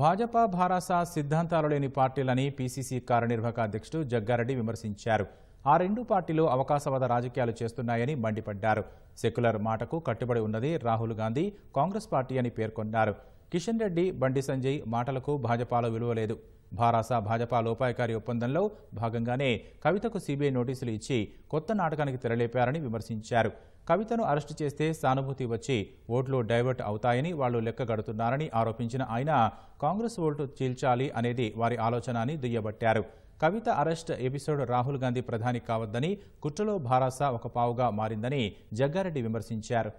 భాజపా భారాస సిద్ధాంతాలు లేని పార్టీలని పీసీసీ కార్యనిర్వాహక అధ్యక్షుడు జగ్గారెడ్డి విమర్శించారు ఆ రెండు పార్టీలు అవకాశవాద రాజకీయాలు చేస్తున్నాయని మండిపడ్డారు సెక్యులర్ మాటకు కట్టుబడి ఉన్నది రాహుల్ గాంధీ కాంగ్రెస్ పార్టీ అని పేర్కొన్నారు కిషన్ రెడ్డి బండి సంజయ్ మాటలకు భాజపాలో విలువలేదు భారాస భాజపా లోపాయకారి ఒప్పందంలో భాగంగానే కవితకు సీబీఐ నోటీసులు ఇచ్చి కొత్త నాటకానికి తెరలేపారని విమర్శించారు కవితను అరెస్టు చేస్తే సానుభూతి వచ్చి ఓట్లు డైవర్ట్ అవుతాయని వాళ్లు లెక్క గడుతున్నారని ఆరోపించిన ఆయన కాంగ్రెస్ ఓట్లు చీల్చాలి అనేది వారి ఆలోచన అని దుయ్యబట్టారు కవిత అరెస్ట్ ఎపిసోడ్ రాహుల్ గాంధీ ప్రధాని కావద్దని కుట్రలో భారాస ఒక పావుగా మారిందని జగ్గారెడ్డి విమర్శించారు